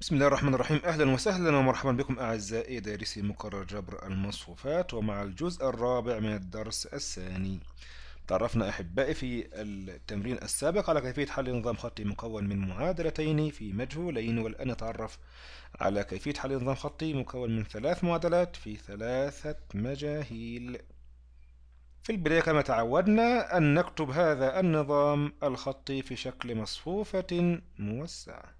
بسم الله الرحمن الرحيم أهلا وسهلا ومرحبا بكم أعزائي دارسي مقرر جبر المصفوفات ومع الجزء الرابع من الدرس الثاني تعرفنا أحبائي في التمرين السابق على كيفية حل نظام خطي مكون من معادلتين في مجهولين والآن نتعرف على كيفية حل نظام خطي مكون من ثلاث معادلات في ثلاثة مجاهيل في البداية كما تعودنا أن نكتب هذا النظام الخطي في شكل مصفوفة موسعة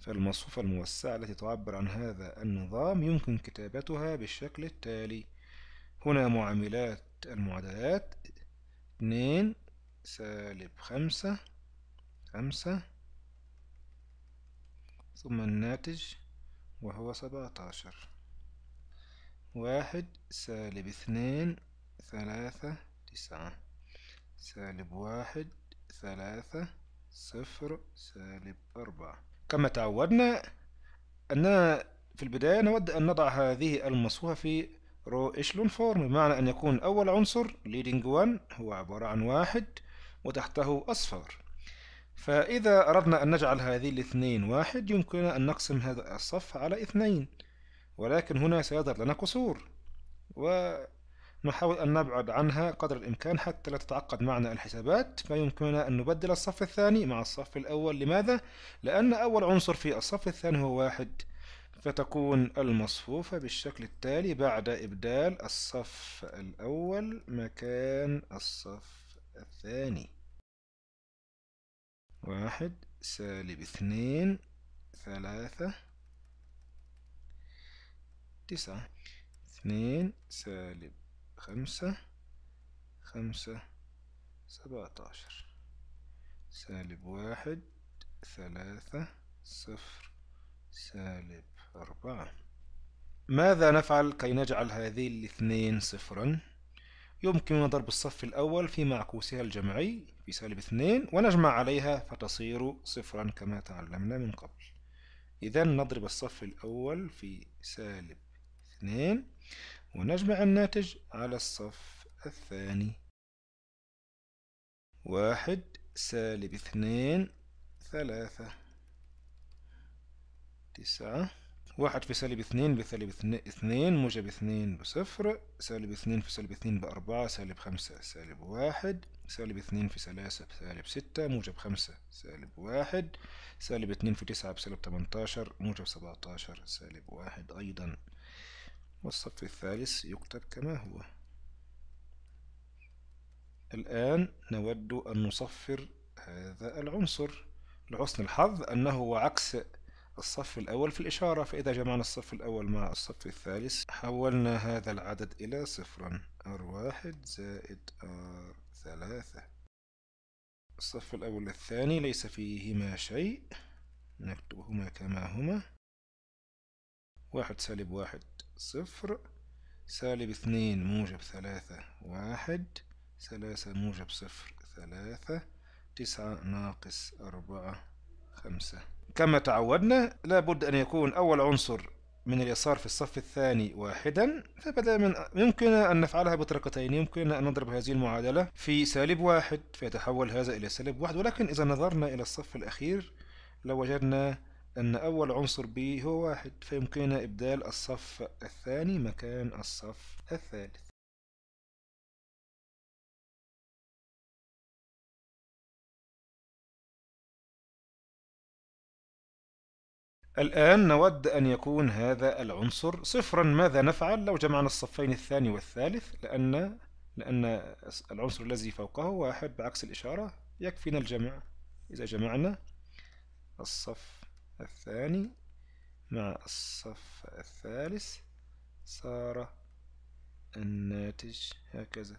فالمصفوفة الموسعة التي تعبر عن هذا النظام يمكن كتابتها بالشكل التالي هنا معاملات المعادلات اتنين سالب خمسة خمسة ثم الناتج وهو سبعتاشر واحد سالب اثنين ثلاثة تسعة سالب واحد ثلاثة صفر سالب أربعة كما تعودنا أننا في البداية نود أن نضع هذه المصفوفة في رو إشلون فورم بمعنى أن يكون أول عنصر leading one هو عبارة عن واحد وتحته أصفر فإذا أردنا أن نجعل هذه الاثنين واحد يمكننا أن نقسم هذا الصف على اثنين ولكن هنا سيظهر لنا قصور و نحاول أن نبعد عنها قدر الإمكان حتى لا تتعقد معنا الحسابات فيمكننا أن نبدل الصف الثاني مع الصف الأول لماذا؟ لأن أول عنصر في الصف الثاني هو واحد فتكون المصفوفة بالشكل التالي بعد إبدال الصف الأول مكان الصف الثاني واحد سالب اثنين ثلاثة تسعة اثنين سالب خمسة خمسة سبعة عشر سالب واحد ثلاثة صفر سالب أربعة ماذا نفعل كي نجعل هذه الاثنين صفرا؟ يمكننا ضرب الصف الأول في معكوسها الجمعي في سالب اثنين ونجمع عليها فتصير صفرا كما تعلمنا من قبل إذا نضرب الصف الأول في سالب اثنين ونجمع الناتج على الصف الثاني واحد سالب اثنين ثلاثة تسعة واحد في سالب اثنين بسالب اثنين موجب اثنين بصفر سالب اثنين في سالب اثنين بأربعة سالب خمسة سالب واحد سالب اثنين في ثلاثة بسالب ستة موجب خمسة سالب واحد سالب اثنين في تسعة بسالب تمنتاشر موجب سبعتاشر سالب واحد أيضا والسطر الثالث يكتب كما هو الآن نود أن نصفر هذا العنصر لحسن الحظ أنه عكس الصف الأول في الإشارة فإذا جمعنا الصف الأول مع الصف الثالث حولنا هذا العدد إلى صفرا R1 زائد R3 الصف الأول الثاني ليس فيهما شيء نكتبهما كما هما واحد سالب واحد صفر سالب اثنين موجب ثلاثة واحد ثلاثة موجب صفر ثلاثة تسعة ناقص أربعة خمسة كما تعودنا لابد أن يكون أول عنصر من اليسار في الصف الثاني واحدا فبدأ من يمكن أن نفعلها بطريقتين يمكن أن نضرب هذه المعادلة في سالب واحد فيتحول هذا إلى سالب واحد ولكن إذا نظرنا إلى الصف الأخير لوجدنا لو أن أول عنصر B هو واحد فيمكننا إبدال الصف الثاني مكان الصف الثالث الآن نود أن يكون هذا العنصر صفرا ماذا نفعل لو جمعنا الصفين الثاني والثالث لأن لأن العنصر الذي فوقه واحد بعكس الإشارة يكفينا الجمع إذا جمعنا الصف الثاني مع الصف الثالث صار الناتج هكذا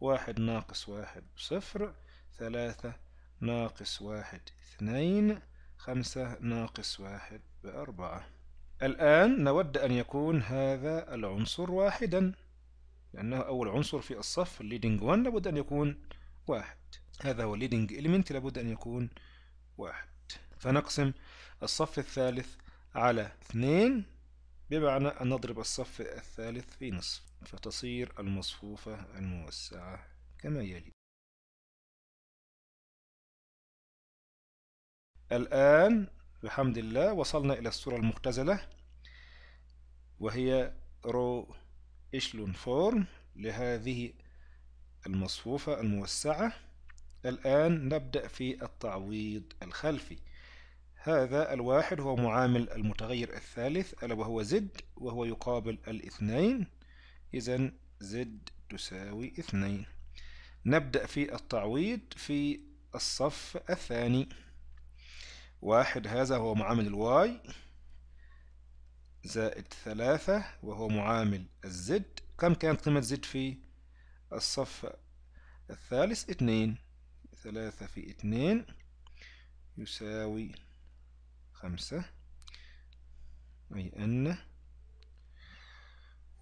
واحد ناقص واحد صفر ثلاثة ناقص واحد اثنين خمسة ناقص واحد بأربعة الآن نود أن يكون هذا العنصر واحدا لأنه أول عنصر في الصف الليدنج one لابد أن يكون واحد هذا هو leading element لابد أن يكون واحد فنقسم الصف الثالث على اثنين بمعنى أن نضرب الصف الثالث في نصف فتصير المصفوفة الموسعة كما يلي الآن بحمد الله وصلنا إلى الصورة المختزلة وهي رو إشلون فورم لهذه المصفوفة الموسعة الآن نبدأ في التعويض الخلفي هذا الواحد هو معامل المتغير الثالث ألا وهو زد وهو يقابل الاثنين إذا زد تساوي اثنين نبدأ في التعويض في الصف الثاني واحد هذا هو معامل الواي زائد ثلاثة وهو معامل الزد كم كانت قيمة زد في الصف الثالث اثنين ثلاثة في اثنين يساوي خمسة أي أن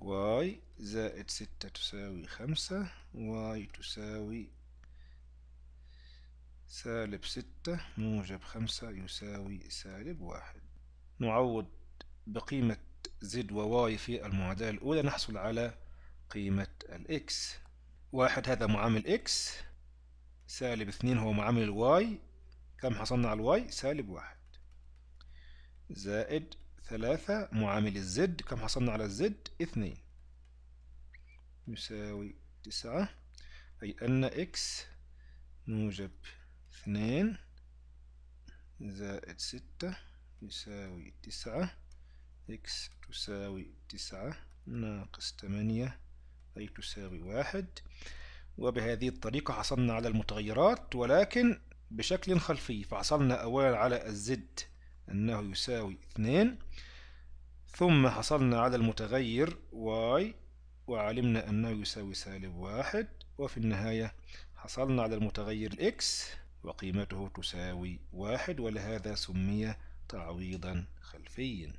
واي زائد ستة تساوي خمسة واي تساوي سالب ستة موجب خمسة يساوي سالب واحد نعوض بقيمة زد وواي في المعادلة الأولى نحصل على قيمة الإكس واحد هذا معامل إكس سالب اثنين هو معامل الواي كم حصلنا على الواي سالب واحد زائد ثلاثة معامل الزد كم حصلنا على الزد اثنين يساوي تسعة أي أن إكس موجب اثنين زائد ستة يساوي تسعة إكس تساوي تسعة ناقص تمانية أي تساوي واحد وبهذه الطريقة حصلنا على المتغيرات ولكن بشكل خلفي فحصلنا أولا على الزد أنه يساوي اثنين ثم حصلنا على المتغير y وعلمنا أنه يساوي سالب واحد وفي النهاية حصلنا على المتغير x وقيمته تساوي واحد ولهذا سمي تعويضا خلفيا